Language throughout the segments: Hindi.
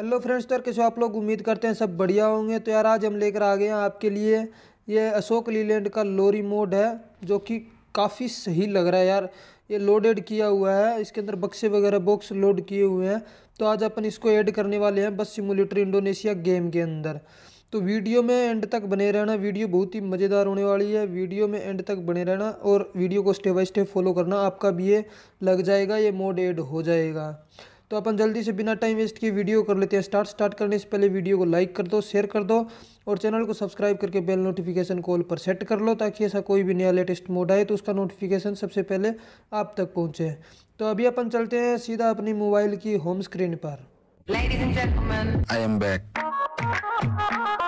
हेलो फ्रेंड्स तो यार कैसे आप लोग उम्मीद करते हैं सब बढ़िया होंगे तो यार आज हम लेकर आ गए हैं आपके लिए ये अशोक लीलैंड का लोरी मोड है जो कि काफ़ी सही लग रहा है यार ये लोडेड किया हुआ है इसके अंदर बक्से वगैरह बॉक्स लोड किए हुए हैं तो आज अपन इसको ऐड करने वाले हैं बस सिमुलेटर इंडोनेशिया गेम के अंदर तो वीडियो में एंड तक बने रहना वीडियो बहुत ही मज़ेदार होने वाली है वीडियो में एंड तक बने रहना और वीडियो को स्टेप बाई स्टेप फॉलो करना आपका भी ये लग जाएगा ये मोड ऐड हो जाएगा तो अपन जल्दी से बिना टाइम वेस्ट किए वीडियो कर लेते हैं स्टार्ट स्टार्ट करने से पहले वीडियो को लाइक कर दो शेयर कर दो और चैनल को सब्सक्राइब करके बेल नोटिफिकेशन कॉल पर सेट कर लो ताकि ऐसा कोई भी नया लेटेस्ट मोड आए तो उसका नोटिफिकेशन सबसे पहले आप तक पहुँचे तो अभी अपन चलते हैं सीधा अपनी मोबाइल की होम स्क्रीन पर Ladies and gentlemen, I am back.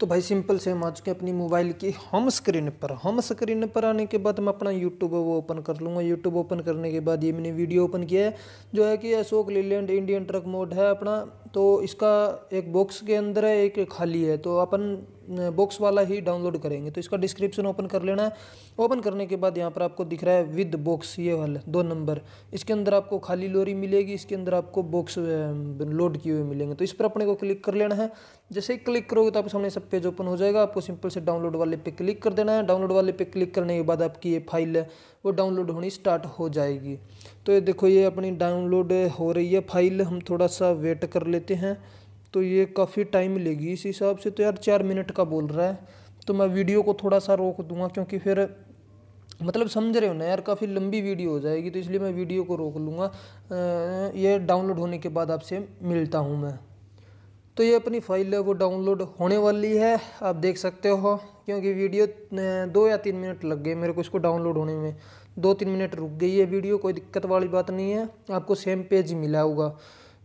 तो भाई सिंपल से हम आ चुके अपनी मोबाइल की होम स्क्रीन पर होम स्क्रीन पर आने के बाद मैं अपना यूट्यूब वो ओपन कर लूँगा यूट्यूब ओपन करने के बाद ये मैंने वीडियो ओपन किया है जो है कि अशोक लीलैंड इंडियन ट्रक मोड है अपना तो इसका एक बॉक्स के अंदर है एक खाली है तो अपन बॉक्स वाला ही डाउनलोड करेंगे तो इसका डिस्क्रिप्शन ओपन कर लेना है ओपन करने के बाद यहाँ पर आपको दिख रहा है विद बॉक्स ये वाला दो नंबर इसके अंदर आपको खाली लोरी मिलेगी इसके अंदर आपको बॉक्स लोड किए हुए मिलेंगे तो इस पर अपने को क्लिक कर लेना है जैसे ही क्लिक करोगे तो आपके सामने सब पेज ओपन हो जाएगा आपको सिंपल से डाउनलोड वाले पे क्लिक कर देना है डाउनलोड वाले पे क्लिक करने के बाद आपकी ये फाइल है वो डाउनलोड होनी स्टार्ट हो जाएगी तो ये देखो ये अपनी डाउनलोड हो रही है फाइल हम थोड़ा सा वेट कर लेते हैं तो ये काफ़ी टाइम लेगी इस हिसाब से तो यार चार मिनट का बोल रहा है तो मैं वीडियो को थोड़ा सा रोक दूंगा क्योंकि फिर मतलब समझ रहे हो ना यार काफ़ी लंबी वीडियो हो जाएगी तो इसलिए मैं वीडियो को रोक लूँगा ये डाउनलोड होने के बाद आपसे मिलता हूँ मैं तो ये अपनी फाइल है वो डाउनलोड होने वाली है आप देख सकते हो क्योंकि वीडियो दो या तीन मिनट लग गए मेरे को इसको डाउनलोड होने में दो तीन मिनट रुक गई है वीडियो कोई दिक्कत वाली बात नहीं है आपको सेम पेज मिला होगा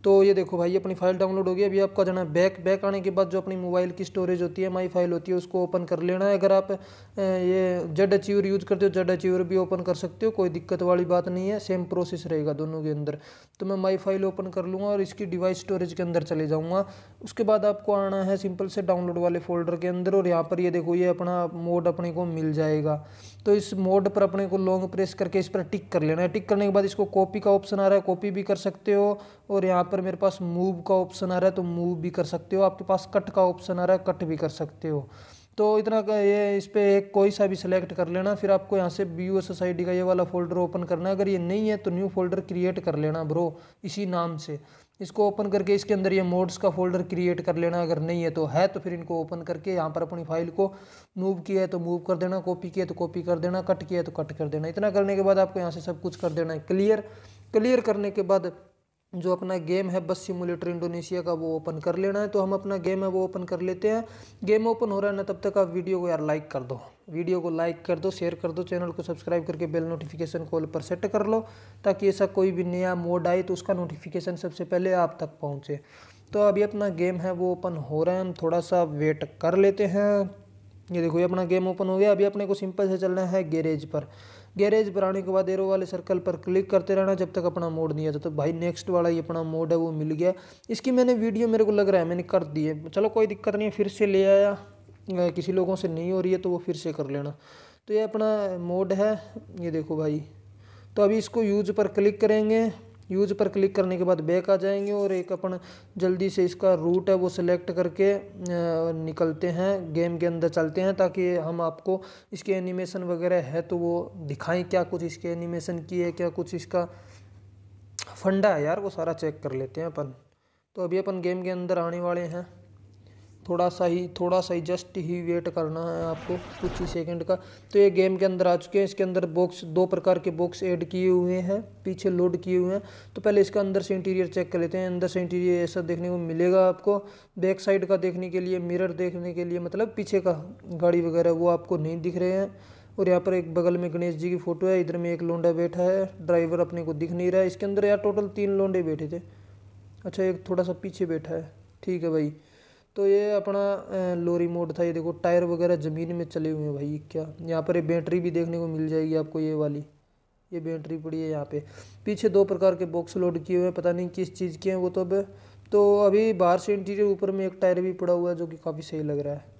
तो ये देखो भाई अपनी फाइल डाउनलोड होगी अभी आपका जाना है बैक बैक आने के बाद जो अपनी मोबाइल की स्टोरेज होती है माई फाइल होती है उसको ओपन कर लेना है अगर आप ये जेड अचीवर यूज़ करते हो जेड अचीवर भी ओपन कर सकते हो कोई दिक्कत वाली बात नहीं है सेम प्रोसेस रहेगा दोनों के अंदर तो मैं माई फाइल ओपन कर लूँगा और इसकी डिवाइस स्टोरेज के अंदर चले जाऊँगा उसके बाद आपको आना है सिंपल से डाउनलोड वाले फोल्डर के अंदर और यहाँ पर ये देखो ये अपना मोड अपने को मिल जाएगा तो इस मोड पर अपने को लॉन्ग प्रेस करके इस पर टिक कर लेना है टिक करने के बाद इसको कॉपी का ऑप्शन आ रहा है कॉपी भी कर सकते हो और यहाँ पर पर मेरे पास मूव का ऑप्शन आ रहा है तो मूव भी कर सकते हो आपके पास कट का ऑप्शन आ रहा है कट भी कर सकते हो तो इतना ये इस पर एक कोई सा भी सिलेक्ट कर लेना फिर आपको यहाँ से बी यू एस का ये वाला फोल्डर ओपन करना है अगर ये नहीं है तो न्यू फोल्डर क्रिएट कर लेना ब्रो इसी नाम से इसको ओपन करके इसके अंदर ये मोड्स का फोल्डर क्रिएट कर लेना अगर नहीं है तो है तो फिर इनको ओपन करके यहाँ पर अपनी फाइल को मूव किया है तो मूव कर देना कॉपी किया तो कॉपी कर देना कट किया तो कट कर देना इतना करने के बाद आपको यहाँ से सब कुछ कर देना है क्लियर क्लियर करने के बाद जो अपना गेम है बस सिमुलेटर इंडोनेशिया का वो ओपन कर लेना है तो हम अपना गेम है वो ओपन कर लेते हैं गेम ओपन हो रहा है ना तब तक आप वीडियो को यार लाइक कर दो वीडियो को लाइक कर दो शेयर कर दो चैनल को सब्सक्राइब करके बेल नोटिफिकेशन कॉल पर सेट कर लो ताकि ऐसा कोई भी नया मोड आए तो उसका नोटिफिकेशन सबसे पहले आप तक पहुँचे तो अभी अपना गेम है वो ओपन हो रहा है हम थोड़ा सा वेट कर लेते हैं ये देखो ये अपना गेम ओपन हो गया अभी अपने को सिंपल से चलना है गैरेज पर गैरेज पर आने के बाद एरो वाले सर्कल पर क्लिक करते रहना जब तक अपना मोड नहीं आता तो भाई नेक्स्ट वाला ये अपना मोड है वो मिल गया इसकी मैंने वीडियो मेरे को लग रहा है मैंने कर दी है चलो कोई दिक्कत नहीं है फिर से ले आया किसी लोगों से नहीं हो रही है तो वो फिर से कर लेना तो ये अपना मोड है ये देखो भाई तो अभी इसको यूज पर क्लिक करेंगे यूज पर क्लिक करने के बाद बैक आ जाएंगे और एक अपन जल्दी से इसका रूट है वो सिलेक्ट करके निकलते हैं गेम के अंदर चलते हैं ताकि हम आपको इसके एनिमेशन वगैरह है तो वो दिखाएं क्या कुछ इसके एनिमेशन की है क्या कुछ इसका फंडा है यार वो सारा चेक कर लेते हैं अपन तो अभी अपन गेम के अंदर आने वाले हैं थोड़ा सा ही थोड़ा सा ही जस्ट ही वेट करना है आपको कुछ ही सेकंड का तो ये गेम के अंदर आ चुके हैं इसके अंदर बॉक्स दो प्रकार के बॉक्स ऐड किए हुए हैं पीछे लोड किए हुए हैं तो पहले इसका अंदर से इंटीरियर चेक कर लेते हैं अंदर से इंटीरियर ऐसा देखने को मिलेगा आपको बैक साइड का देखने के लिए मिरर देखने के लिए मतलब पीछे का गाड़ी वगैरह वो आपको नहीं दिख रहे हैं और यहाँ पर एक बगल में गणेश जी की फ़ोटो है इधर में एक लोंडा बैठा है ड्राइवर अपने को दिख नहीं रहा है इसके अंदर यार टोटल तीन लोंडे बैठे थे अच्छा एक थोड़ा सा पीछे बैठा है ठीक है भाई तो ये अपना लोरी मोड था ये देखो टायर वगैरह ज़मीन में चले हुए हैं भाई क्या यहाँ पर ये बैटरी भी देखने को मिल जाएगी आपको ये वाली ये बैटरी पड़ी है यहाँ पे पीछे दो प्रकार के बॉक्स लोड किए हुए हैं पता नहीं किस चीज़ के हैं वो तो अब तो अभी बाहर से इंटीरियर ऊपर में एक टायर भी पड़ा हुआ है जो कि काफ़ी सही लग रहा है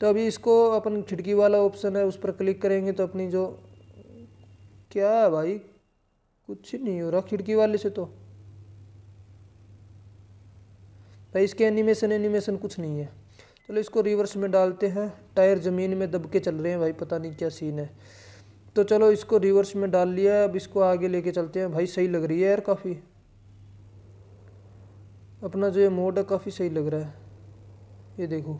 तो अभी इसको अपन खिड़की वाला ऑप्शन है उस पर क्लिक करेंगे तो अपनी जो क्या है भाई कुछ नहीं हो रहा खिड़की वाले से तो भाई इसके एनिमेशन एनिमेशन कुछ नहीं है चलो इसको रिवर्स में डालते हैं टायर ज़मीन में दब के चल रहे हैं भाई पता नहीं क्या सीन है तो चलो इसको रिवर्स में डाल लिया है अब इसको आगे लेके चलते हैं भाई सही लग रही है यार काफ़ी अपना जो ये मोड है काफ़ी सही लग रहा है ये देखो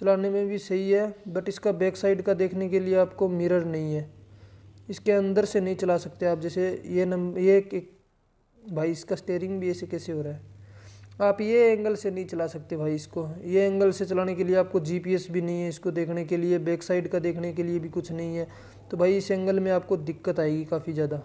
चलाने में भी सही है बट इसका बैक साइड का देखने के लिए आपको मिरर नहीं है इसके अंदर से नहीं चला सकते आप जैसे ये नंबर ये भाई इसका स्टेयरिंग भी ऐसे कैसे हो रहा है आप ये एंगल से नहीं चला सकते भाई इसको ये एंगल से चलाने के लिए आपको जीपीएस भी नहीं है इसको देखने के लिए बैक साइड का देखने के लिए भी कुछ नहीं है तो भाई इस एंगल में आपको दिक्कत आएगी काफ़ी ज़्यादा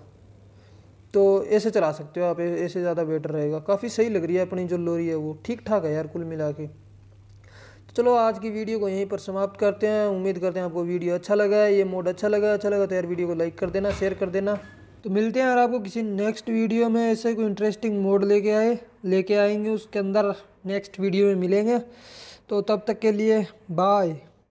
तो ऐसे चला सकते हो आप ऐसे ज़्यादा बेटर रहेगा काफ़ी सही लग रही है अपनी जो लोरी है वो ठीक ठाक है यार कुल मिला के तो चलो आज की वीडियो को यहीं पर समाप्त करते हैं उम्मीद करते हैं आपको वीडियो अच्छा लगा है ये मोड अच्छा लगा अच्छा लगा तो यार वीडियो को लाइक कर देना शेयर कर देना तो मिलते हैं यार आपको किसी नेक्स्ट वीडियो में ऐसे कोई इंटरेस्टिंग मोड लेके आए लेके आएंगे उसके अंदर नेक्स्ट वीडियो में मिलेंगे तो तब तक के लिए बाय